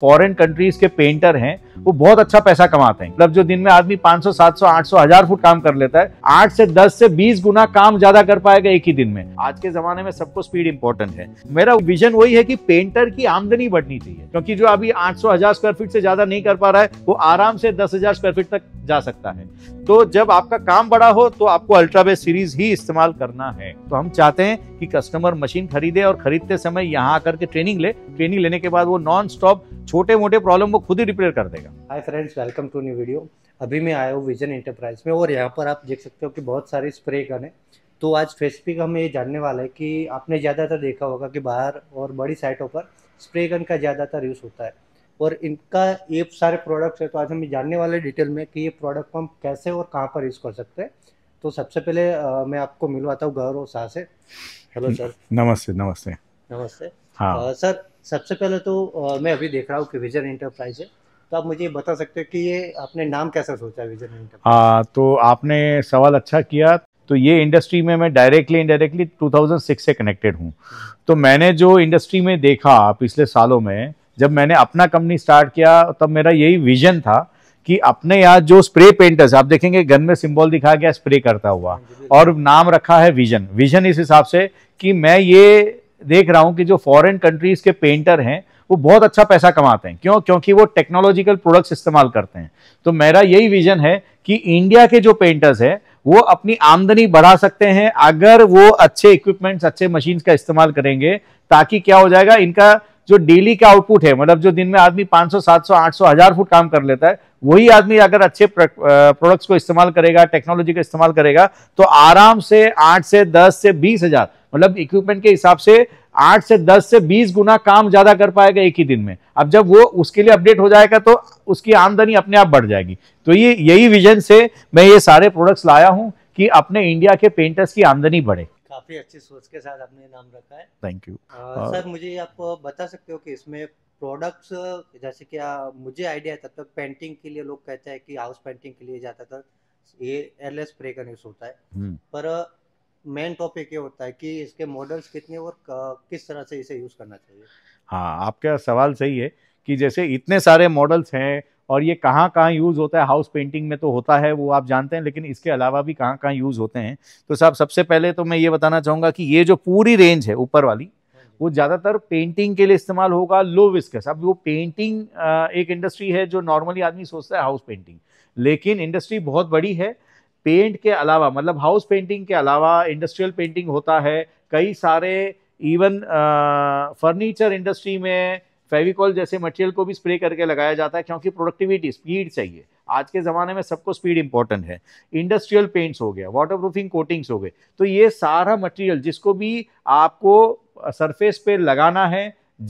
Foreign countries के painter हैं वो बहुत अच्छा पैसा कमाते हैं मतलब जो दिन में आदमी 500, 700, 800, हजार फुट काम कर लेता है आठ से दस से बीस गुना काम ज्यादा कर पाएगा एक ही दिन में आज के जमाने में सबको स्पीड इंपॉर्टेंट है मेरा विजन वही है कि पेंटर की आमदनी बढ़नी चाहिए क्योंकि जो अभी आठ सौ हजार स्क्वायर फीट से ज्यादा नहीं कर पा रहा है वो आराम से दस हजार स्क्वायर फीट तक जा सकता है तो जब आपका काम बड़ा हो तो आपको अल्ट्राबेस सीरीज ही इस्तेमाल करना है तो हम चाहते हैं कि कस्टमर मशीन खरीदे और खरीदते समय यहाँ आकर के ट्रेनिंग ले ट्रेनिंग लेने के बाद वो नॉन स्टॉप छोटे मोटे प्रॉब्लम वो खुद ही रिपेयर कर देगा hi friends welcome to new video अभी मैं आया हूँ विजन इंटरप्राइज में और यहाँ पर आप देख सकते हो कि बहुत सारे स्प्रे गन है तो आज स्पेसिफिक हम ये जानने वाला है कि आपने ज़्यादातर देखा होगा कि बाहर और बड़ी साइटों पर स्प्रे गन का ज़्यादातर यूज़ होता है और इनका ये सारे प्रोडक्ट्स है तो आज हम जानने वाले डिटेल में कि ये प्रोडक्ट हम कैसे और कहाँ पर यूज़ कर सकते हैं तो सबसे पहले आ, मैं आपको मिलवाता हूँ गौरव शाह से हेलो सर नमस्ते नमस्ते नमस्ते हाँ सर सबसे पहले तो आ, मैं अभी देख रहा हूँ कि विजन इंटरप्राइज है तो आप मुझे बता सकते हैं कि ये आपने नाम कैसा सोचा विजन इंटरप्राइज हाँ तो आपने सवाल अच्छा किया तो ये इंडस्ट्री में मैं डायरेक्टली इनडायरेक्टली 2006 से कनेक्टेड हूँ हाँ। तो मैंने जो इंडस्ट्री में देखा पिछले सालों में जब मैंने अपना कंपनी स्टार्ट किया तब मेरा यही विजन था कि अपने यहाँ जो स्प्रे पेंटर्स आप देखेंगे गन में सिंबल दिखा गया स्प्रे करता हुआ हाँ और नाम रखा है विजन विजन इस हिसाब से कि मैं ये देख रहा हूँ कि जो फॉरेन कंट्रीज के पेंटर हैं वो बहुत अच्छा पैसा कमाते हैं क्यों क्योंकि वो टेक्नोलॉजिकल प्रोडक्ट्स इस्तेमाल करते हैं तो मेरा यही विजन है कि इंडिया के जो पेंटर्स हैं वो अपनी आमदनी बढ़ा सकते हैं अगर वो अच्छे इक्विपमेंट्स अच्छे मशीन्स का इस्तेमाल करेंगे ताकि क्या हो जाएगा इनका जो डेली का आउटपुट है मतलब जो दिन में आदमी 500, 700, 800, हजार फुट काम कर लेता है वही आदमी अगर अच्छे प्रोडक्ट्स को इस्तेमाल करेगा टेक्नोलॉजी का इस्तेमाल करेगा तो आराम से आठ से दस से बीस हजार मतलब इक्विपमेंट के हिसाब से आठ से दस से बीस गुना काम ज्यादा कर पाएगा एक ही दिन में अब जब वो उसके लिए अपडेट हो जाएगा तो उसकी आमदनी अपने आप बढ़ जाएगी तो ये यही विजन से मैं ये सारे प्रोडक्ट्स लाया हूँ कि अपने इंडिया के पेंटर्स की आमदनी बढ़े काफी अच्छी सोच के साथ आपने नाम रखा है थैंक यू सर मुझे आप बता सकते हो कि इसमें प्रोडक्ट्स जैसे कि आ, मुझे आइडिया तब तक पेंटिंग के लिए लोग कहते हैं कि हाउस पेंटिंग के लिए जाता था ये एयरलेस स्प्रे का यूज होता है हम्म। पर मेन टॉपिक ये होता है कि इसके मॉडल्स कितने और किस तरह से इसे यूज करना चाहिए हाँ आपका सवाल सही है कि जैसे इतने सारे मॉडल्स हैं और ये कहाँ कहाँ यूज़ होता है हाउस पेंटिंग में तो होता है वो आप जानते हैं लेकिन इसके अलावा भी कहाँ कहाँ यूज़ होते हैं तो साहब सबसे पहले तो मैं ये बताना चाहूँगा कि ये जो पूरी रेंज है ऊपर वाली वो ज़्यादातर पेंटिंग के लिए इस्तेमाल होगा लो विस्कस अब वो पेंटिंग एक इंडस्ट्री है जो नॉर्मली आदमी सोचता है हाउस पेंटिंग लेकिन इंडस्ट्री बहुत बड़ी है पेंट के अलावा मतलब हाउस पेंटिंग के अलावा इंडस्ट्रियल पेंटिंग होता है कई सारे इवन फर्नीचर इंडस्ट्री में फेविकॉल जैसे मटेरियल को भी स्प्रे करके लगाया जाता है क्योंकि प्रोडक्टिविटी स्पीड चाहिए आज के ज़माने में सबको स्पीड इंपॉर्टेंट है इंडस्ट्रियल पेंट्स हो गया वाटर प्रूफिंग कोटिंग्स हो गए तो ये सारा मटेरियल जिसको भी आपको सरफेस पे लगाना है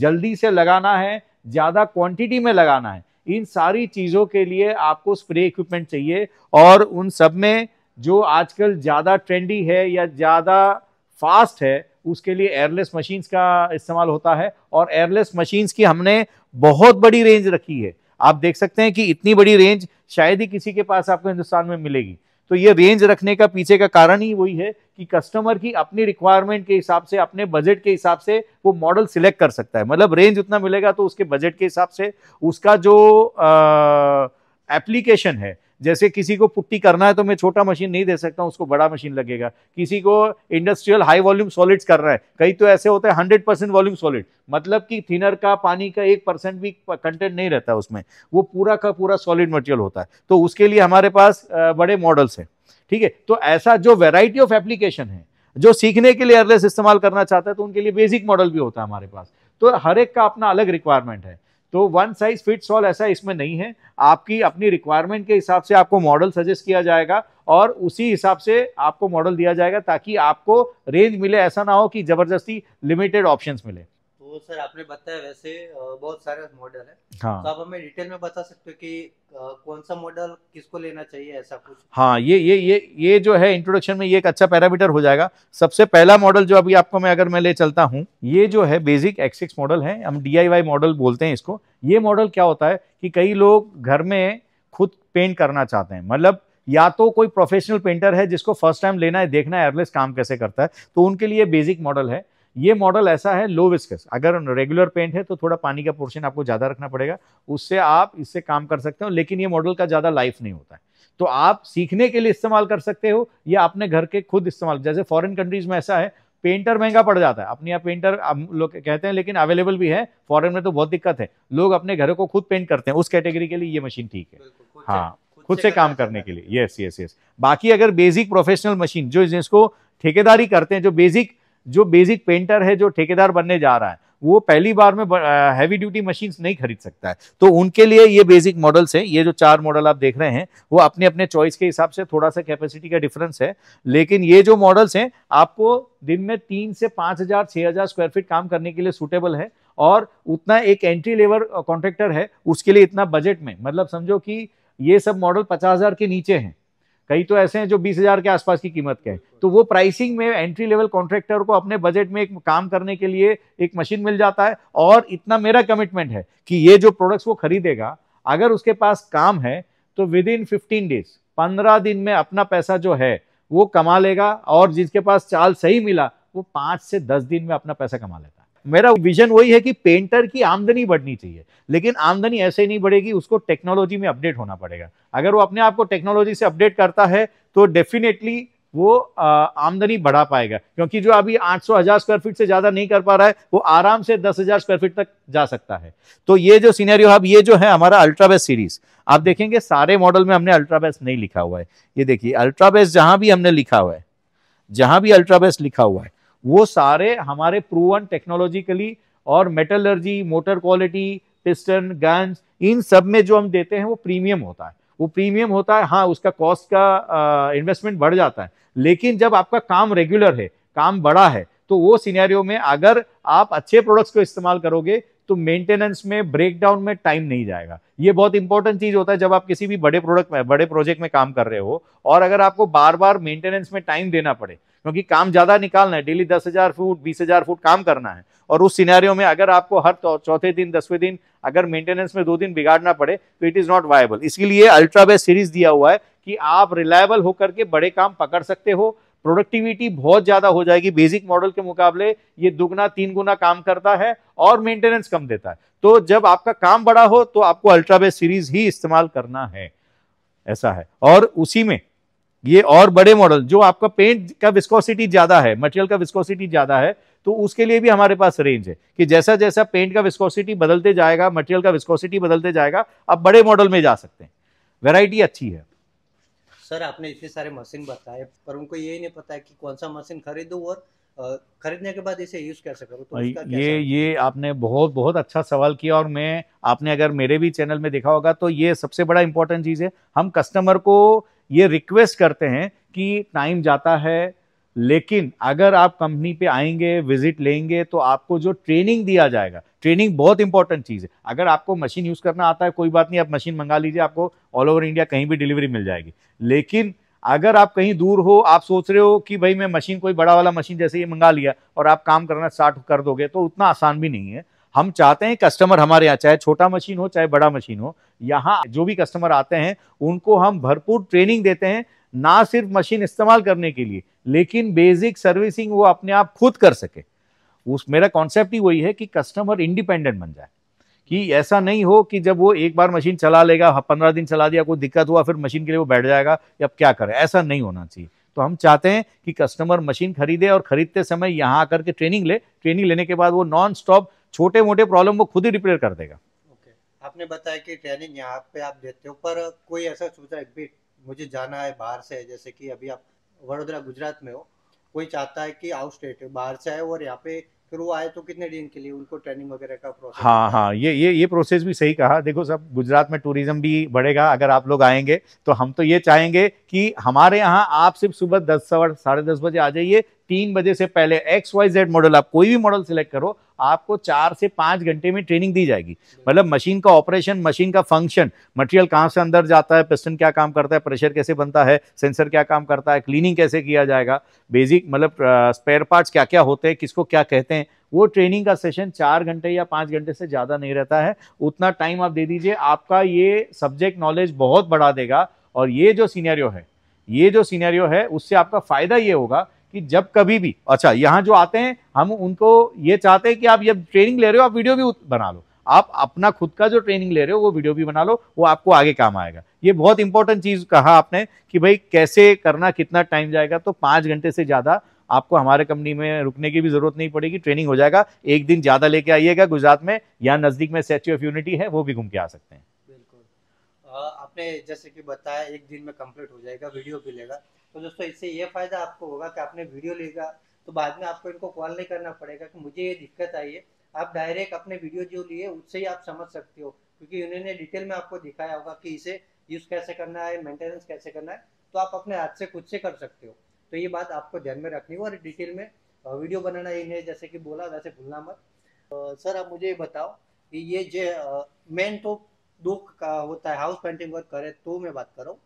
जल्दी से लगाना है ज़्यादा क्वांटिटी में लगाना है इन सारी चीज़ों के लिए आपको स्प्रे इक्विपमेंट चाहिए और उन सब में जो आजकल ज़्यादा ट्रेंडी है या ज़्यादा फास्ट है उसके लिए एयरलेस मशीन्स का इस्तेमाल होता है और एयरलेस मशीन्स की हमने बहुत बड़ी रेंज रखी है आप देख सकते हैं कि इतनी बड़ी रेंज शायद ही किसी के पास आपको हिंदुस्तान में मिलेगी तो ये रेंज रखने का पीछे का कारण ही वही है कि कस्टमर की अपनी रिक्वायरमेंट के हिसाब से अपने बजट के हिसाब से वो मॉडल सिलेक्ट कर सकता है मतलब रेंज उतना मिलेगा तो उसके बजट के हिसाब से उसका जो आ, एप्लीकेशन है जैसे किसी को पुट्टी करना है तो मैं छोटा मशीन नहीं दे सकता उसको बड़ा मशीन लगेगा किसी को इंडस्ट्रियल हाई वॉल्यूम सॉलिड्स कर रहा है कई तो ऐसे होते हैं हंड्रेड परसेंट वॉल्यूम सॉलिड मतलब कि थिनर का पानी का एक परसेंट भी कंटेंट नहीं रहता उसमें वो पूरा का पूरा सॉलिड मटेरियल होता है तो उसके लिए हमारे पास बड़े मॉडल्स हैं ठीक है तो ऐसा जो वेराइटी ऑफ एप्लीकेशन है जो सीखने के लिए एयरलेस इस्तेमाल करना चाहता है तो उनके लिए बेसिक मॉडल भी होता है हमारे पास तो हर एक का अपना अलग रिक्वायरमेंट है तो वन साइज फिट्स ऑल ऐसा इसमें नहीं है आपकी अपनी रिक्वायरमेंट के हिसाब से आपको मॉडल सजेस्ट किया जाएगा और उसी हिसाब से आपको मॉडल दिया जाएगा ताकि आपको रेंज मिले ऐसा ना हो कि ज़बरदस्ती लिमिटेड ऑप्शंस मिले वो सर आपने बताया वैसे बहुत सारे मॉडल है हाँ तो आप हमें डिटेल में बता सकते हो कि कौन सा मॉडल किसको लेना चाहिए ऐसा कुछ हाँ ये ये ये ये जो है इंट्रोडक्शन में ये एक अच्छा पैरामीटर हो जाएगा सबसे पहला मॉडल जो अभी आपको मैं अगर मैं ले चलता हूँ ये जो है बेसिक एक्सिक्स मॉडल है हम डी मॉडल बोलते हैं इसको ये मॉडल क्या होता है कि कई लोग घर में खुद पेंट करना चाहते हैं मतलब या तो कोई प्रोफेशनल पेंटर है जिसको फर्स्ट टाइम लेना है देखना है एयरलेस काम कैसे करता है तो उनके लिए बेसिक मॉडल है ये मॉडल ऐसा है लो विस्कस अगर रेगुलर पेंट है तो थोड़ा पानी का पोर्शन आपको ज़्यादा रखना पड़ेगा उससे आप इससे काम कर सकते हो लेकिन ये मॉडल का ज़्यादा लाइफ नहीं होता है तो आप सीखने के लिए इस्तेमाल कर सकते हो या अपने घर के खुद इस्तेमाल जैसे फॉरेन कंट्रीज में ऐसा है पेंटर महंगा पड़ जाता है अपने यहाँ पेंटर लोग कहते हैं लेकिन अवेलेबल भी है फॉरेन में तो बहुत दिक्कत है लोग अपने घरों को खुद पेंट करते हैं उस कैटेगरी के लिए ये मशीन ठीक है हाँ खुद से काम करने के लिए यस यस यस बाकी अगर बेसिक प्रोफेशनल मशीन जो जिसको ठेकेदारी करते हैं जो बेसिक जो बेसिक पेंटर है जो ठेकेदार बनने जा रहा है वो पहली बार में हैवी ड्यूटी मशीन्स नहीं खरीद सकता है तो उनके लिए ये बेसिक मॉडल्स हैं ये जो चार मॉडल आप देख रहे हैं वो अपने अपने चॉइस के हिसाब से थोड़ा सा कैपेसिटी का डिफरेंस है लेकिन ये जो मॉडल्स हैं आपको दिन में तीन से पाँच हज़ार छः हज़ार स्क्वायर फीट काम करने के लिए सूटेबल है और उतना एक एंट्री लेवल कॉन्ट्रेक्टर है उसके लिए इतना बजट में मतलब समझो कि ये सब मॉडल पचास हज़ार के नीचे हैं कई तो ऐसे हैं जो बीस हजार के आसपास की कीमत के हैं तो वो प्राइसिंग में एंट्री लेवल कॉन्ट्रैक्टर को अपने बजट में एक काम करने के लिए एक मशीन मिल जाता है और इतना मेरा कमिटमेंट है कि ये जो प्रोडक्ट्स वो खरीदेगा अगर उसके पास काम है तो विद इन फिफ्टीन डेज पंद्रह दिन में अपना पैसा जो है वो कमा लेगा और जिसके पास चाल सही मिला वो पाँच से दस दिन में अपना पैसा कमा लेता मेरा विजन वही है कि पेंटर की आमदनी बढ़नी चाहिए लेकिन आमदनी ऐसे नहीं बढ़ेगी उसको टेक्नोलॉजी में अपडेट होना पड़ेगा अगर वो अपने आप को टेक्नोलॉजी से अपडेट करता है तो डेफिनेटली वो आमदनी बढ़ा पाएगा क्योंकि जो अभी 800 हजार स्क्वायर फीट से ज़्यादा नहीं कर पा रहा है वो आराम से 10,000 स्क्वायर फीट तक जा सकता है तो ये जो सीनेरियो अब ये जो है हमारा अल्ट्राबेस सीरीज आप देखेंगे सारे मॉडल में हमने अल्ट्राबेस नहीं लिखा हुआ है ये देखिए अल्ट्राबेस जहां भी हमने लिखा हुआ है जहां भी अल्ट्राबेस लिखा हुआ है वो सारे हमारे प्रूवन टेक्नोलॉजिकली और metallurgy motor quality piston guns इन सब में जो हम देते हैं वो प्रीमियम होता है वो प्रीमियम होता है हाँ उसका कॉस्ट का इन्वेस्टमेंट बढ़ जाता है लेकिन जब आपका काम रेगुलर है काम बड़ा है तो वो सिनेरियो में अगर आप अच्छे प्रोडक्ट्स को इस्तेमाल करोगे तो मेंटेनेंस में ब्रेकडाउन में टाइम नहीं जाएगा ये बहुत इंपॉर्टेंट चीज होता है जब आप किसी भी बड़े प्रोडक्ट में बड़े प्रोजेक्ट में काम कर रहे हो और अगर आपको बार बार मेंटेनेंस में टाइम देना पड़े क्योंकि काम ज्यादा निकालना है डेली दस हजार फुट बीस हजार फुट काम करना है और उस सिनेरियो में अगर आपको हर चौथे दिन दसवें दिन अगर मेंटेनेंस में दो दिन बिगाड़ना पड़े तो इट इज नॉट वायबल इसके लिए अल्ट्रा बेस्ट सीरीज दिया हुआ है कि आप रिलायबल होकर के बड़े काम पकड़ सकते हो प्रोडक्टिविटी बहुत ज़्यादा हो जाएगी बेसिक मॉडल के मुकाबले ये दुगना तीन गुना काम करता है और मेंटेनेंस कम देता है तो जब आपका काम बड़ा हो तो आपको अल्ट्राबेस सीरीज ही इस्तेमाल करना है ऐसा है और उसी में ये और बड़े मॉडल जो आपका पेंट का विस्कोसिटी ज़्यादा है मटेरियल का विस्कोसिटी ज़्यादा है तो उसके लिए भी हमारे पास रेंज है कि जैसा जैसा पेंट का विस्कोसिटी बदलते जाएगा मटेरियल का विस्कोसिटी बदलते जाएगा आप बड़े मॉडल में जा सकते हैं वेराइटी अच्छी है सर आपने इतने सारे मशीन बताए पर उनको यही नहीं पता है कि कौन सा मशीन खरीदूँ और खरीदने के बाद इसे यूज कैसे करूँ तो उसका ये ये आपने बहुत बहुत अच्छा सवाल किया और मैं आपने अगर मेरे भी चैनल में देखा होगा तो ये सबसे बड़ा इंपॉर्टेंट चीज़ है हम कस्टमर को ये रिक्वेस्ट करते हैं कि टाइम जाता है लेकिन अगर आप कंपनी पे आएंगे विजिट लेंगे तो आपको जो ट्रेनिंग दिया जाएगा ट्रेनिंग बहुत इंपॉर्टेंट चीज़ है अगर आपको मशीन यूज़ करना आता है कोई बात नहीं आप मशीन मंगा लीजिए आपको ऑल ओवर इंडिया कहीं भी डिलीवरी मिल जाएगी लेकिन अगर आप कहीं दूर हो आप सोच रहे हो कि भाई मैं मशीन कोई बड़ा वाला मशीन जैसे ये मंगा लिया और आप काम करना स्टार्ट कर दोगे तो उतना आसान भी नहीं है हम चाहते हैं कस्टमर हमारे यहाँ चाहे छोटा मशीन हो चाहे बड़ा मशीन हो यहाँ जो भी कस्टमर आते हैं उनको हम भरपूर ट्रेनिंग देते हैं ना सिर्फ मशीन इस्तेमाल करने के लिए लेकिन बेसिक सर्विसिंग वो अपने आप खुद कर सके उस मेरा कॉन्सेप्ट ही वही है कि कस्टमर इंडिपेंडेंट बन जाए कि ऐसा नहीं हो कि जब वो एक बार मशीन चला लेगा हाँ, पंद्रह दिन चला दिया कोई दिक्कत हुआ फिर मशीन के लिए वो बैठ जाएगा या अब क्या करे ऐसा नहीं होना चाहिए तो हम चाहते हैं कि कस्टमर मशीन खरीदे और खरीदते समय यहाँ आकर के ट्रेनिंग ले ट्रेनिंग लेने के बाद वो नॉन स्टॉप छोटे मोटे प्रॉब्लम वो खुद ही रिपेयर कर देगा आपने बताया कि ट्रेनिंग यहाँ पे आप देते हो पर कोई ऐसा सोचा मुझे जाना है बाहर से जैसे कि अभी आप वडोदरा गुजरात में हो कोई चाहता है कि आउट स्टेट बाहर से आए और यहाँ पे फिर वो आए तो कितने दिन के लिए उनको ट्रेनिंग वगैरह का प्रोसेस हाँ हाँ ये ये ये प्रोसेस भी सही कहा देखो सब गुजरात में टूरिज्म भी बढ़ेगा अगर आप लोग आएंगे तो हम तो ये चाहेंगे कि हमारे यहाँ आप सिर्फ सुबह दस सवा साढ़े दस बजे आ जाइए तीन बजे से पहले एक्स वाई जेड मॉडल आप कोई भी मॉडल सिलेक्ट करो आपको चार से पाँच घंटे में ट्रेनिंग दी जाएगी मतलब मशीन का ऑपरेशन मशीन का फंक्शन मटेरियल कहाँ से अंदर जाता है पिस्टन क्या काम करता है प्रेशर कैसे बनता है सेंसर क्या काम करता है क्लीनिंग कैसे किया जाएगा बेसिक मतलब स्पेयर पार्ट्स क्या क्या होते हैं किसको क्या कहते हैं वो ट्रेनिंग का सेशन चार घंटे या पाँच घंटे से ज़्यादा नहीं रहता है उतना टाइम आप दे दीजिए आपका ये सब्जेक्ट नॉलेज बहुत बढ़ा देगा और ये जो सीनियरियो है ये जो सीनियरियो है उससे आपका फ़ायदा ये होगा कि जब कभी भी अच्छा यहाँ जो आते हैं हम उनको ये चाहते हैं कि आप जब ट्रेनिंग ले रहे हो आप वीडियो भी बना लो आप अपना खुद का जो ट्रेनिंग ले रहे हो वो वीडियो भी बना लो वो आपको आगे काम आएगा ये बहुत इंपॉर्टेंट चीज़ कहा आपने कि भाई कैसे करना कितना टाइम जाएगा तो पांच घंटे से ज़्यादा आपको हमारे कंपनी में रुकने की भी जरूरत नहीं पड़ेगी ट्रेनिंग हो जाएगा एक दिन ज़्यादा लेके आइएगा गुजरात में या नज़दीक में स्टेच्यू ऑफ यूनिटी है वो भी घूम के आ सकते हैं बिल्कुल आपने जैसे कि बताया एक दिन में कम्प्लीट हो जाएगा वीडियो भी लेगा तो दोस्तों इससे ये फ़ायदा आपको होगा कि आपने वीडियो लेगा तो बाद में आपको इनको कॉल नहीं करना पड़ेगा कि मुझे ये दिक्कत आई है आप डायरेक्ट अपने वीडियो जो लिए उससे ही आप समझ सकते हो क्योंकि उन्होंने डिटेल में आपको दिखाया होगा कि इसे यूज़ कैसे करना है मेंटेनेंस कैसे करना है तो आप अपने हाथ से खुद से कर सकते हो तो ये बात आपको ध्यान में रखनी हो और डिटेल में वीडियो बनाना ही है जैसे कि बोला वैसे भूलना मत सर आप मुझे ये बताओ कि ये जो मेन तो दो का होता है हाउस पेंटिंग वर्क करे तो मैं बात करूँ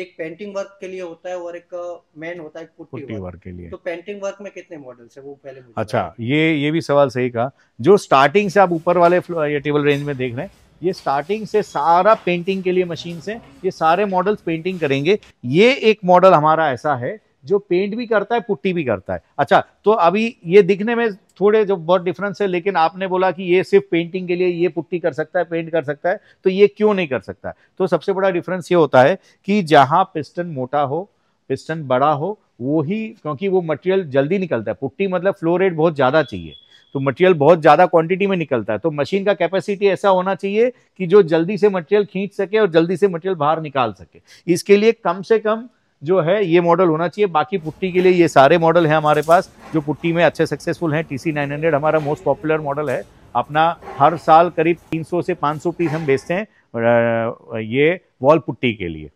एक पेंटिंग वर्क के लिए होता है और एक मैन होता है पुट्टी, पुट्टी वर्क के लिए तो पेंटिंग वर्क में कितने मॉडल्स है वो पहले अच्छा ये ये भी सवाल सही कहा जो स्टार्टिंग से आप ऊपर वाले ये टेबल रेंज में देख रहे हैं ये स्टार्टिंग से सारा पेंटिंग के लिए मशीन से ये सारे मॉडल्स पेंटिंग करेंगे ये एक मॉडल हमारा ऐसा है जो पेंट भी करता है पुट्टी भी करता है अच्छा तो अभी ये दिखने में थोड़े जो बहुत डिफरेंस है लेकिन आपने बोला कि ये सिर्फ पेंटिंग के लिए ये पुट्टी कर सकता है पेंट कर सकता है तो ये क्यों नहीं कर सकता तो सबसे बड़ा डिफरेंस ये होता है कि जहाँ पिस्टन मोटा हो पिस्टन बड़ा हो वो ही क्योंकि वो मटेरियल जल्दी निकलता है पुट्टी मतलब फ्लो रेट बहुत ज़्यादा चाहिए तो मटेरियल बहुत ज़्यादा क्वांटिटी में निकलता है तो मशीन का कैपेसिटी ऐसा होना चाहिए कि जो जल्दी से मटेरियल खींच सके और जल्दी से मटेरियल बाहर निकाल सके इसके लिए कम से कम जो है ये मॉडल होना चाहिए बाकी पुट्टी के लिए ये सारे मॉडल हैं हमारे पास जो पुट्टी में अच्छे सक्सेसफुल हैं टी सी हमारा मोस्ट पॉपुलर मॉडल है अपना हर साल करीब 300 से 500 पीस हम बेचते हैं ये वॉल पुट्टी के लिए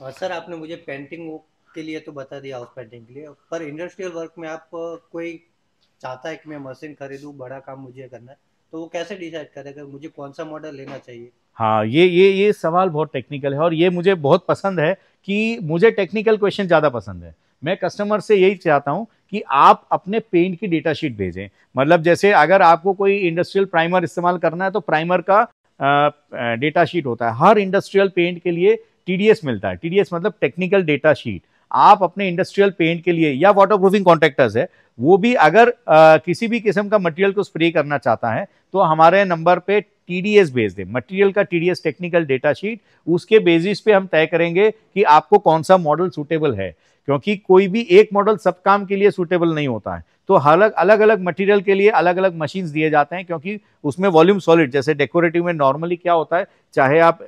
और सर आपने मुझे पेंटिंग के लिए तो बता दिया हाउस पेंटिंग के लिए पर इंडस्ट्रियल वर्क में आप कोई चाहता है कि मैं मशीन खरीदूँ बड़ा काम मुझे करना है तो वो कैसे डिसाइड करेगा मुझे कौन सा मॉडल लेना चाहिए हाँ ये ये ये सवाल बहुत टेक्निकल है और ये मुझे बहुत पसंद है कि मुझे टेक्निकल क्वेश्चन ज़्यादा पसंद है मैं कस्टमर से यही चाहता हूँ कि आप अपने पेंट की डेटा शीट भेजें मतलब जैसे अगर आपको कोई इंडस्ट्रियल प्राइमर इस्तेमाल करना है तो प्राइमर का डेटा शीट होता है हर इंडस्ट्रियल पेंट के लिए टी मिलता है टी मतलब टेक्निकल डेटा शीट आप अपने इंडस्ट्रियल पेंट के लिए या वाटर प्रूफिंग कॉन्ट्रेक्टर्स है वो भी अगर आ, किसी भी किस्म का मटेरियल को स्प्रे करना चाहता है तो हमारे नंबर पे टीडीएस बेस्ड है मटेरियल का टीडीएस टेक्निकल डेटा शीट उसके बेसिस पे हम तय करेंगे कि आपको कौन सा मॉडल सूटेबल है क्योंकि कोई भी एक मॉडल सब काम के लिए सूटेबल नहीं होता है तो अलग अलग अलग मटेरियल के लिए अलग अलग मशीन्स दिए जाते हैं क्योंकि उसमें वॉल्यूम सॉलिड जैसे डेकोरेटिव में नॉर्मली क्या होता है चाहे आप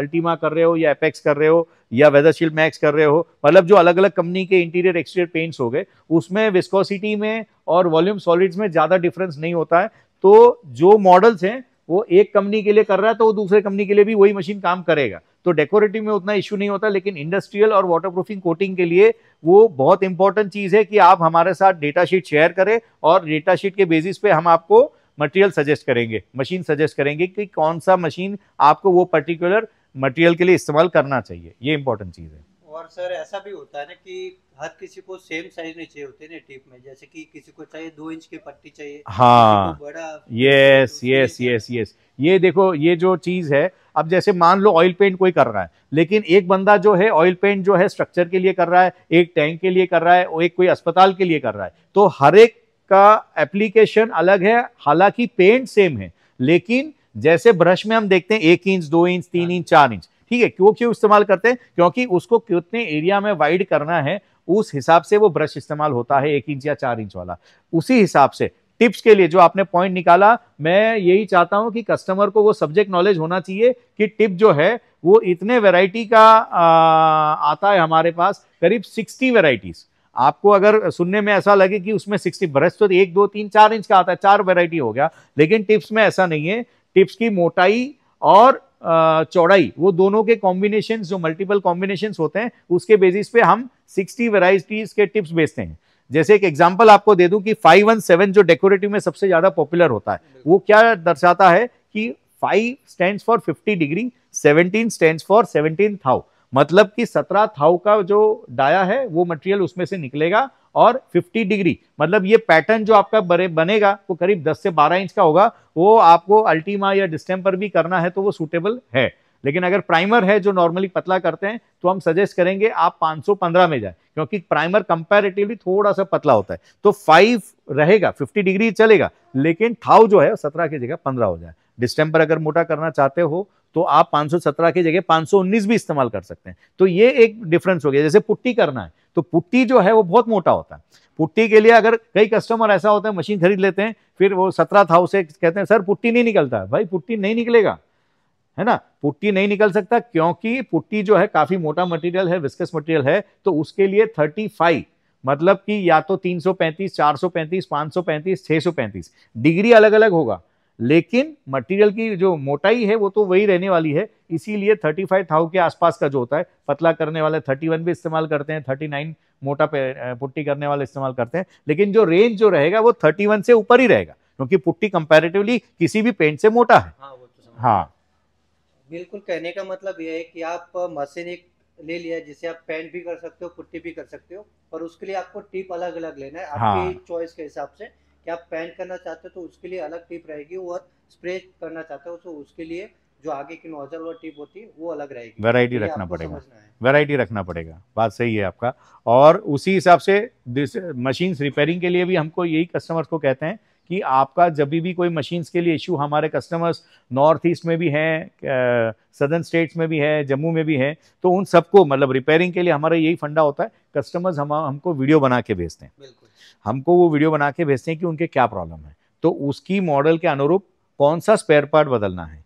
अल्टीमा कर रहे हो या एपेक्स कर रहे हो या वेदरशील्ड मैक्स कर रहे हो मतलब जो अलग अलग कंपनी के इंटीरियर एक्सटीरियर पेंट्स हो गए उसमें विस्कोसिटी में और वॉल्यूम सॉलिड्स में ज़्यादा डिफरेंस नहीं होता है तो जो मॉडल्स हैं वो एक कंपनी के लिए कर रहा है तो वो दूसरे कंपनी के लिए भी वही मशीन काम करेगा तो डेकोरेटिव में उतना इश्यू नहीं होता लेकिन इंडस्ट्रियल और वाटरप्रूफिंग कोटिंग के लिए वो बहुत इंपॉर्टेंट चीज़ है कि आप हमारे साथ डेटा शीट शेयर करें और डेटा शीट के बेसिस पे हम आपको मटेरियल सजेस्ट करेंगे मशीन सजेस्ट करेंगे कि कौन सा मशीन आपको वो पर्टिकुलर मटेरियल के लिए इस्तेमाल करना चाहिए ये इंपॉर्टेंट चीज़ है और सर ऐसा भी होता है ना कि हर किसी को सेम साइज में चाहिए होते हैं टेप में जैसे कि किसी को चाहिए दो इंच की पट्टी चाहिए हाँ यस यस यस यस ये देखो ये जो चीज है अब जैसे मान लो ऑयल पेंट कोई कर रहा है लेकिन एक बंदा जो है ऑयल पेंट जो है स्ट्रक्चर के लिए कर रहा है एक टैंक के लिए कर रहा है और एक कोई अस्पताल के लिए कर रहा है तो हर एक का एप्लीकेशन अलग है हालांकि पेंट सेम है लेकिन जैसे ब्रश में हम देखते हैं एक इंच दो इंच तीन इंच हाँ। चार इंच ठीक है क्यों क्यों इस्तेमाल करते हैं क्योंकि उसको कितने एरिया में वाइड करना है उस हिसाब से वो ब्रश इस्तेमाल होता है एक इंच या चार इंच वाला उसी हिसाब से टिप्स के लिए जो आपने पॉइंट निकाला मैं यही चाहता हूं कि कस्टमर को वो सब्जेक्ट नॉलेज होना चाहिए कि टिप जो है वो इतने वैरायटी का आ, आता है हमारे पास करीब 60 वैरायटीज आपको अगर सुनने में ऐसा लगे कि उसमें 60 ब्रश तो एक दो तीन चार इंच का आता है चार वेराइटी हो गया लेकिन टिप्स में ऐसा नहीं है टिप्स की मोटाई और चौड़ाई वो दोनों के कॉम्बिनेशन जो मल्टीपल कॉम्बिनेशन होते हैं उसके बेसिस पे हम सिक्सटी वेराइटीज के टिप्स बेचते हैं जैसे एक एग्जाम्पल आपको दे दूं कि 517 जो डेकोरेटिव में सबसे ज्यादा पॉपुलर होता है वो क्या दर्शाता है कि 5 stand for 50 degree 17 stand for 17 थाउ मतलब कि 17 थाउ का जो डाया है वो मटेरियल उसमें से निकलेगा और 50 डिग्री मतलब ये पैटर्न जो आपका बरे बनेगा वो करीब 10 से 12 इंच का होगा वो आपको अल्टीमा या डिस्टेम्पर भी करना है तो वो सूटेबल है लेकिन अगर प्राइमर है जो नॉर्मली पतला करते हैं तो हम सजेस्ट करेंगे आप 515 में जाए क्योंकि प्राइमर कंपैरेटिवली थोड़ा सा पतला होता है तो 5 रहेगा 50 डिग्री चलेगा लेकिन थाव जो है 17 की जगह 15 हो जाए डिस्टेम्पर अगर मोटा करना चाहते हो तो आप 517 की जगह 519 भी इस्तेमाल कर सकते हैं तो ये एक डिफरेंस हो गया जैसे पुट्टी करना है तो पुट्टी जो है वो बहुत मोटा होता है पुट्टी के लिए अगर कई कस्टमर ऐसा होता है मशीन खरीद लेते हैं फिर वो सत्रह था उसे कहते हैं सर पुट्टी नहीं निकलता भाई पुट्टी नहीं निकलेगा है ना पुट्टी नहीं निकल सकता क्योंकि पुट्टी जो है काफ़ी मोटा मटेरियल है विस्कस मटेरियल है तो उसके लिए थर्टी फाइव मतलब कि या तो 335, 435, 535, 635 डिग्री अलग अलग होगा लेकिन मटेरियल की जो मोटाई है वो तो वही रहने वाली है इसीलिए 35 थाउ के आसपास का जो होता है पतला करने वाले 31 भी इस्तेमाल करते हैं 39 मोटा पुट्टी करने वाले इस्तेमाल करते हैं लेकिन जो रेंज जो रहेगा वो 31 से ऊपर ही रहेगा क्योंकि पुट्टी कंपेरेटिवली किसी भी पेंट से मोटा है हाँ, तो हाँ। बिल्कुल कहने का मतलब यह है कि आप मशीन एक ले लिया जिसे आप पेंट भी कर सकते हो पुट्टी भी कर सकते हो पर उसके लिए आपको टिप अलग अलग लेना है आपकी चॉइस हाँ। के हिसाब से कि आप पैंट करना चाहते हो तो उसके लिए अलग टिप रहेगी और स्प्रे करना चाहते हो तो उसके लिए जो आगे की नोजल और टिप होती है वो अलग रहेगी वेराइटी रखना पड़ेगा वेराइटी रखना पड़ेगा बात सही है आपका और उसी हिसाब से मशीन रिपेयरिंग के लिए भी हमको यही कस्टमर्स को कहते हैं कि आपका जब भी कोई मशीन्स के लिए इशू हमारे कस्टमर्स नॉर्थ ईस्ट में भी हैं सदर्न स्टेट्स में भी है जम्मू में भी है तो उन सबको मतलब रिपेयरिंग के लिए हमारा यही फंडा होता है कस्टमर्स हम हमको वीडियो बना के भेजते हैं हमको वो वीडियो बना के भेजते हैं कि उनके क्या प्रॉब्लम है तो उसकी मॉडल के अनुरूप कौन सा स्पेयर पार्ट बदलना है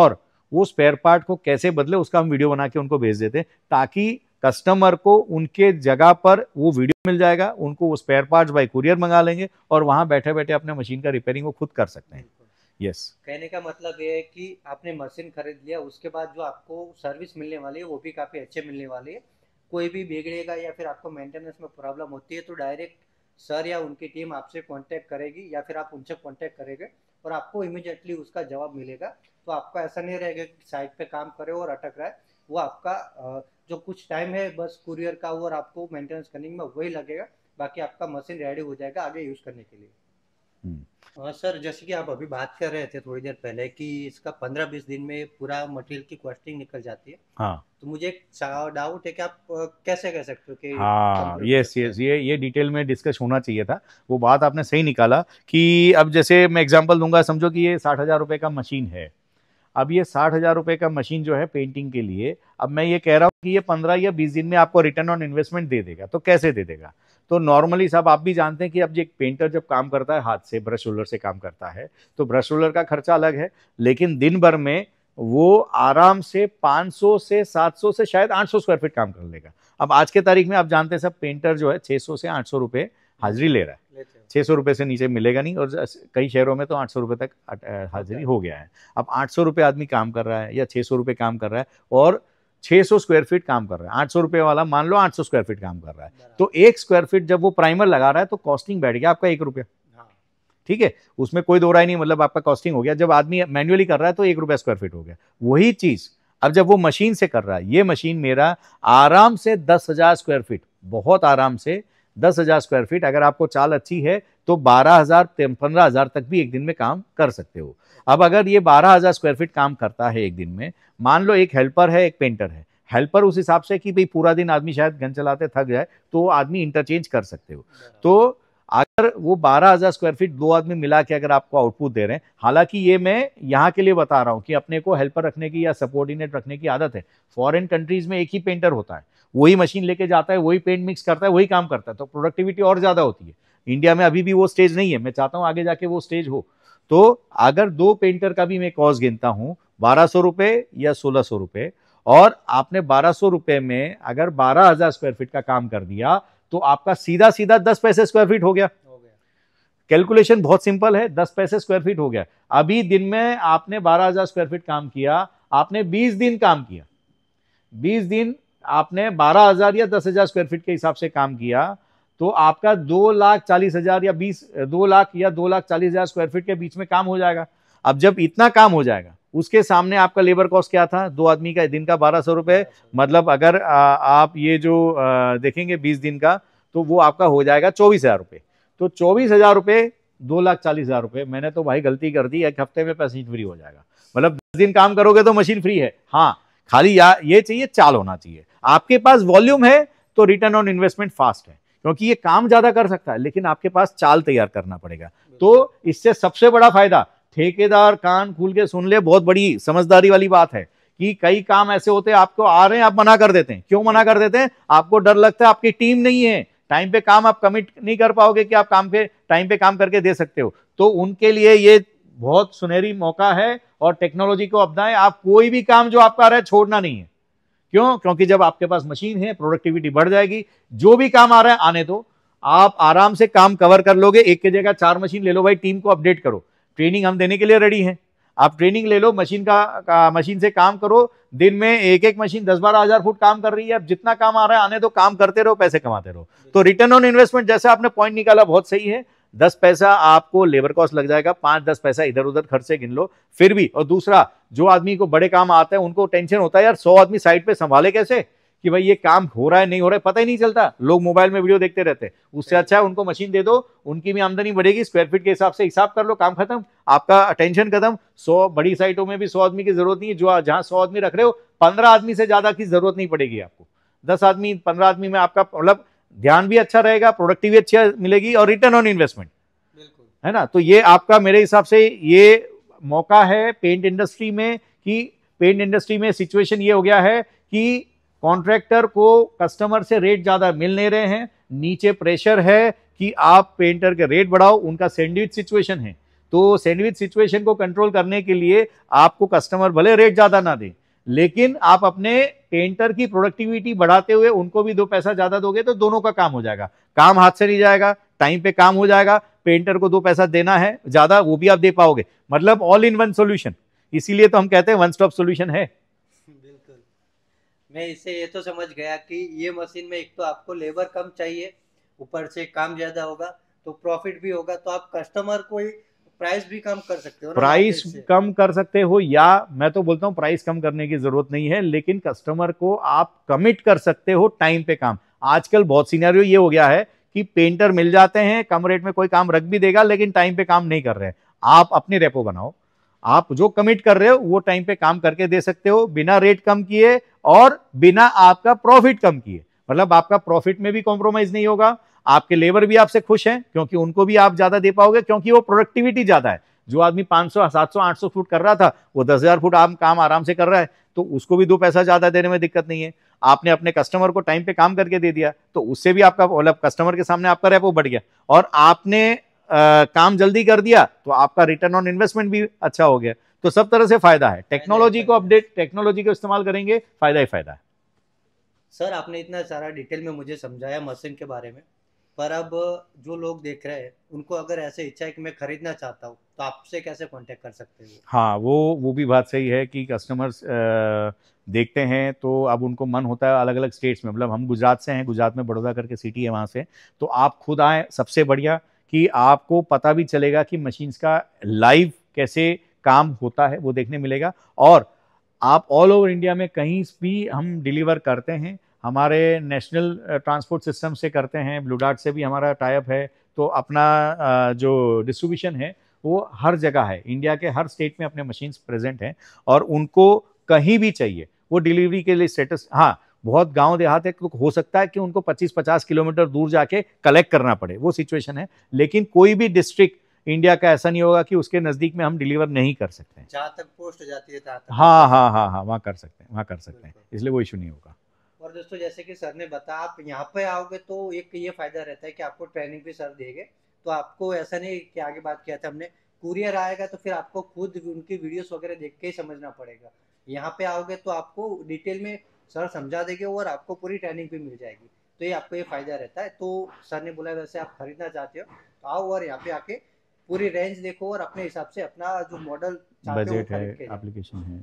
और वो स्पेयर पार्ट को कैसे बदले उसका हम वीडियो बना के उनको भेज देते हैं ताकि कस्टमर को उनके जगह पर वो वीडियो मिल जाएगा उनको वो स्पेयर पार्ट बाई कुरियर मंगा लेंगे और वहाँ बैठे बैठे अपने मशीन का रिपेयरिंग वो खुद कर सकते हैं यस yes. कहने का मतलब ये है कि आपने मशीन खरीद लिया उसके बाद जो आपको सर्विस मिलने वाली है वो भी काफ़ी अच्छे मिलने वाली है कोई भी बिगड़ेगा या फिर आपको मेंटेनेंस में प्रॉब्लम होती है तो डायरेक्ट सर या उनकी टीम आपसे कांटेक्ट करेगी या फिर आप उनसे कांटेक्ट करेंगे और आपको इमिजिएटली उसका जवाब मिलेगा तो आपको ऐसा नहीं रहेगा कि साइड पे काम करे और अटक रहा है वो आपका जो कुछ टाइम है बस कुरियर का और आपको मेंटेनेंस करने में वही लगेगा बाकी आपका मशीन रेडी हो जाएगा आगे यूज करने के लिए हम्म। आ, सर जैसे कि आप अभी बात कर रहे थे थोड़ी देर पहले कि इसका पंद्रह बीस दिन में पूरा मटेरियल की क्वेस्टिंग निकल जाती है हाँ तो मुझे एक डाउट है कि आप कैसे कह सकते हो कि हाँ यस यस ये ये डिटेल में डिस्कस होना चाहिए था वो बात आपने सही निकाला कि अब जैसे मैं एग्जांपल दूंगा समझो कि ये साठ हज़ार रुपये का मशीन है अब ये साठ हज़ार रुपये का मशीन जो है पेंटिंग के लिए अब मैं ये कह रहा हूँ कि ये पंद्रह या बीस दिन में आपको रिटर्न ऑन इन्वेस्टमेंट दे देगा तो कैसे दे देगा तो नॉर्मली साहब आप भी जानते हैं कि अब एक पेंटर जब काम करता है हाथ से ब्रश रोलर से काम करता है तो ब्रश रोलर का खर्चा अलग है लेकिन दिन भर में वो आराम से 500 से 700 से शायद 800 स्क्वायर फीट काम कर लेगा अब आज के तारीख में आप जानते हैं सब पेंटर जो है 600 से 800 रुपए हाजिरी ले रहा है छः सौ रुपये से नीचे मिलेगा नहीं और कई शहरों में तो आठ सौ रुपये तक हाजिरी हो गया है अब आठ सौ रुपये आदमी काम कर रहा है या छः सौ रुपये काम कर रहा है और 600 स्क्वायर फीट काम कर रहा है आठ सौ वाला मान लो 800 स्क्वायर फीट काम कर रहा है तो एक स्क्वायर फीट जब वो प्राइमर लगा रहा है तो कॉस्टिंग बैठ गया आपका एक रुपया हाँ। ठीक है उसमें कोई दो राय नहीं मतलब आपका कॉस्टिंग हो गया जब आदमी मैनुअली कर रहा है तो एक रुपया स्क्वायर फीट हो गया वही चीज़ अब जब वो मशीन से कर रहा है ये मशीन मेरा आराम से दस हज़ार स्क्वायर फीट बहुत आराम से दस हज़ार स्क्वायर फीट अगर आपको चाल अच्छी है तो बारह हज़ार पंद्रह हज़ार तक भी एक दिन में काम कर सकते हो अब अगर ये बारह हज़ार स्क्वायर फीट काम करता है एक दिन में मान लो एक हेल्पर है एक पेंटर है हेल्पर उस हिसाब से कि भाई पूरा दिन आदमी शायद गन चलाते थक जाए तो आदमी इंटरचेंज कर सकते हो तो अगर वो 12000 स्क्वायर फीट दो आदमी मिला के अगर आपको आउटपुट दे रहे हैं हालांकि ये मैं यहाँ के लिए बता रहा हूँ कि अपने को हेल्पर रखने की या सपोर्डिनेट रखने की आदत है फॉरेन कंट्रीज में एक ही पेंटर होता है वही मशीन लेके जाता है वही पेंट मिक्स करता है वही काम करता है तो प्रोडक्टिविटी और ज़्यादा होती है इंडिया में अभी भी वो स्टेज नहीं है मैं चाहता हूँ आगे जाके वो स्टेज हो तो अगर दो पेंटर का भी मैं कॉस्ट गिनता हूँ बारह सौ रुपये या सोलह सौ रुपये और आपने बारह सौ रुपये में अगर बारह हज़ार स्क्वायर फीट का काम कर दिया तो आपका सीधा सीधा दस पैसे स्क्वायर फीट हो गया कैलकुलेशन बहुत सिंपल है दस पैसे स्क्वायर फीट हो गया अभी दिन में आपने बारह हज़ार स्क्वायर फीट काम किया आपने बीस दिन काम किया बीस दिन आपने बारह हजार या दस हजार स्क्वायर फीट के हिसाब से काम किया तो आपका दो लाख चालीस हजार या बीस दो लाख या दो लाख चालीस हजार स्क्वायर फीट के बीच में काम हो जाएगा अब जब इतना काम हो जाएगा उसके सामने आपका लेबर कॉस्ट क्या था दो आदमी का दिन का बारह सौ रुपये मतलब अगर आ, आप ये जो आ, देखेंगे बीस दिन का तो वो आपका हो जाएगा चौबीस हज़ार रुपये तो चौबीस हज़ार रुपये दो लाख चालीस हज़ार रुपये मैंने तो भाई गलती कर दी एक हफ्ते में मशीन फ्री हो जाएगा मतलब दस दिन काम करोगे तो मशीन फ्री है हाँ खाली या ये चाहिए चाल होना चाहिए आपके पास वॉल्यूम है तो रिटर्न ऑन इन्वेस्टमेंट फास्ट है क्योंकि ये काम ज्यादा कर सकता है लेकिन आपके पास चाल तैयार करना पड़ेगा तो इससे सबसे बड़ा फायदा ठेकेदार कान खुल के सुन ले बहुत बड़ी समझदारी वाली बात है कि कई काम ऐसे होते हैं आपको आ रहे हैं आप मना कर देते हैं क्यों मना कर देते हैं आपको डर लगता है आपकी टीम नहीं है टाइम पे काम आप कमिट नहीं कर पाओगे कि आप काम पे टाइम पे काम करके दे सकते हो तो उनके लिए ये बहुत सुनहरी मौका है और टेक्नोलॉजी को अपनाएं आप कोई भी काम जो आपका आ रहा है छोड़ना नहीं है क्यों क्योंकि जब आपके पास मशीन है प्रोडक्टिविटी बढ़ जाएगी जो भी काम आ रहा है आने दो आप आराम से काम कवर कर लोगे एक के जगह चार मशीन ले लो भाई टीम को अपडेट करो ट्रेनिंग हम देने के लिए रेडी हैं आप ट्रेनिंग ले लो मशीन का, का मशीन से काम करो दिन में एक एक मशीन दस बारह हजार फुट काम कर रही है अब जितना काम आ रहा है आने दो काम करते रहो पैसे कमाते रहो तो रिटर्न ऑन इन्वेस्टमेंट जैसे आपने पॉइंट निकाला बहुत सही है दस पैसा आपको लेबर कॉस्ट लग जाएगा पांच दस पैसा इधर उधर खर्चे गिन लो फिर भी और दूसरा जो आदमी को बड़े काम आते हैं उनको टेंशन होता है यार सौ आदमी साइड पे संभाले कैसे कि भाई ये काम हो रहा है नहीं हो रहा है पता ही नहीं चलता लोग मोबाइल में वीडियो देखते रहते हैं उससे अच्छा है उनको मशीन दे दो उनकी भी आमदनी बढ़ेगी स्क्वायर फीट के हिसाब से हिसाब कर लो काम खत्म आपका अटेंशन खत्म सौ बड़ी साइटों में भी सौ आदमी की जरूरत नहीं है जो जहाँ सौ आदमी रख रहे हो पंद्रह आदमी से ज़्यादा की जरूरत नहीं पड़ेगी आपको दस आदमी पंद्रह आदमी में आपका मतलब ध्यान भी अच्छा रहेगा प्रोडक्टिविटी अच्छी मिलेगी और रिटर्न ऑन इन्वेस्टमेंट है ना तो ये आपका मेरे हिसाब से ये मौका है पेंट इंडस्ट्री में कि पेंट इंडस्ट्री में सिचुएशन ये हो गया है कि कॉन्ट्रैक्टर को कस्टमर से रेट ज़्यादा मिल नहीं रहे हैं नीचे प्रेशर है कि आप पेंटर के रेट बढ़ाओ उनका सैंडविच सिचुएशन है तो सैंडविच सिचुएशन को कंट्रोल करने के लिए आपको कस्टमर भले रेट ज़्यादा ना दें लेकिन आप अपने पेंटर की प्रोडक्टिविटी बढ़ाते हुए उनको भी दो पैसा ज़्यादा दोगे तो दोनों का काम हो जाएगा काम हाथ से नहीं जाएगा टाइम पे काम हो जाएगा पेंटर को दो पैसा देना है ज़्यादा वो भी आप दे पाओगे मतलब ऑल इन वन सोल्यूशन इसीलिए तो हम कहते हैं वन स्टॉप सोल्यूशन है बिल्कुल मैं इसे ये तो समझ गया कि ये मशीन में एक तो आपको लेबर कम चाहिए ऊपर से काम ज़्यादा होगा तो प्रॉफिट भी होगा तो आप कस्टमर को प्राइस भी कम कर सकते हो प्राइस कम कर सकते हो या मैं तो बोलता हूँ प्राइस कम करने की जरूरत नहीं है लेकिन कस्टमर को आप कमिट कर सकते हो टाइम पे काम आजकल बहुत सीनारियो ये हो गया है कि पेंटर मिल जाते हैं कम रेट में कोई काम रख भी देगा लेकिन टाइम पे काम नहीं कर रहे आप अपनी रेपो बनाओ आप जो कमिट कर रहे हो वो टाइम पे काम करके दे सकते हो बिना रेट कम किए और बिना आपका प्रॉफिट कम किए मतलब आपका प्रॉफिट में भी कॉम्प्रोमाइज नहीं होगा आपके लेबर भी आपसे खुश हैं क्योंकि उनको भी आप ज्यादा दे पाओगे क्योंकि वो प्रोडक्टिविटी ज्यादा है जो आदमी 500 700 800 फुट कर रहा था वो 10000 फुट आम काम आराम से कर रहा है तो उसको भी दो पैसा ज़्यादा देने में दिक्कत नहीं है आपने अपने कस्टमर को टाइम पे काम करके दे दिया तो उससे भी आपका मतलब कस्टमर के सामने आपका रैप बढ़ गया और आपने आ, काम जल्दी कर दिया तो आपका रिटर्न ऑन इन्वेस्टमेंट भी अच्छा हो गया तो सब तरह से फायदा है टेक्नोलॉजी को अपडेट टेक्नोलॉजी का इस्तेमाल करेंगे फायदा ही फायदा है सर आपने इतना सारा डिटेल में मुझे समझाया मशीन के बारे में पर अब जो लोग देख रहे हैं उनको अगर ऐसे इच्छा है कि मैं खरीदना चाहता हूँ तो आपसे कैसे कांटेक्ट कर सकते हैं हाँ वो वो भी बात सही है कि कस्टमर्स देखते हैं तो अब उनको मन होता है अलग अलग स्टेट्स में मतलब हम गुजरात से हैं गुजरात में बड़ौदा करके सिटी है वहाँ से तो आप खुद आए सबसे बढ़िया कि आपको पता भी चलेगा कि मशीन्स का लाइव कैसे काम होता है वो देखने मिलेगा और आप ऑल ओवर इंडिया में कहीं भी हम डिलीवर करते हैं हमारे नेशनल ट्रांसपोर्ट सिस्टम से करते हैं ब्लू डार्ट से भी हमारा टाइप है तो अपना जो डिस्ट्रीब्यूशन है वो हर जगह है इंडिया के हर स्टेट में अपने मशीन्स प्रेजेंट हैं और उनको कहीं भी चाहिए वो डिलीवरी के लिए स्टेटस हाँ बहुत गांव देहात है तो हो सकता है कि उनको 25-50 किलोमीटर दूर जाके कलेक्ट करना पड़े वो सिचुएशन है लेकिन कोई भी डिस्ट्रिक्ट इंडिया का ऐसा नहीं होगा कि उसके नज़दीक में हम डिलीवर नहीं कर सकते हैं जहाँ तक पोस्ट जाती है हाँ हाँ हाँ हाँ वहाँ कर सकते हैं वहाँ कर सकते हैं इसलिए वो इशू नहीं होगा और दोस्तों जैसे कि सर ने बताया आप यहाँ पे आओगे तो एक ये फायदा रहता है कि आपको ट्रेनिंग भी सर देंगे तो आपको ऐसा नहीं कि आगे बात किया था हमने कुरियर आएगा तो फिर आपको खुद उनकी वीडियोस वगैरह देख के ही समझना पड़ेगा यहाँ पे आओगे तो आपको डिटेल में सर समझा देंगे और आपको पूरी ट्रेनिंग भी मिल जाएगी तो ये आपको ये फ़ायदा रहता है तो सर ने बोला वैसे आप खरीदना चाहते हो तो आओ और यहाँ पे आके पूरी रेंज देखो और अपने हिसाब से अपना जो मॉडल है एप्लीकेशन है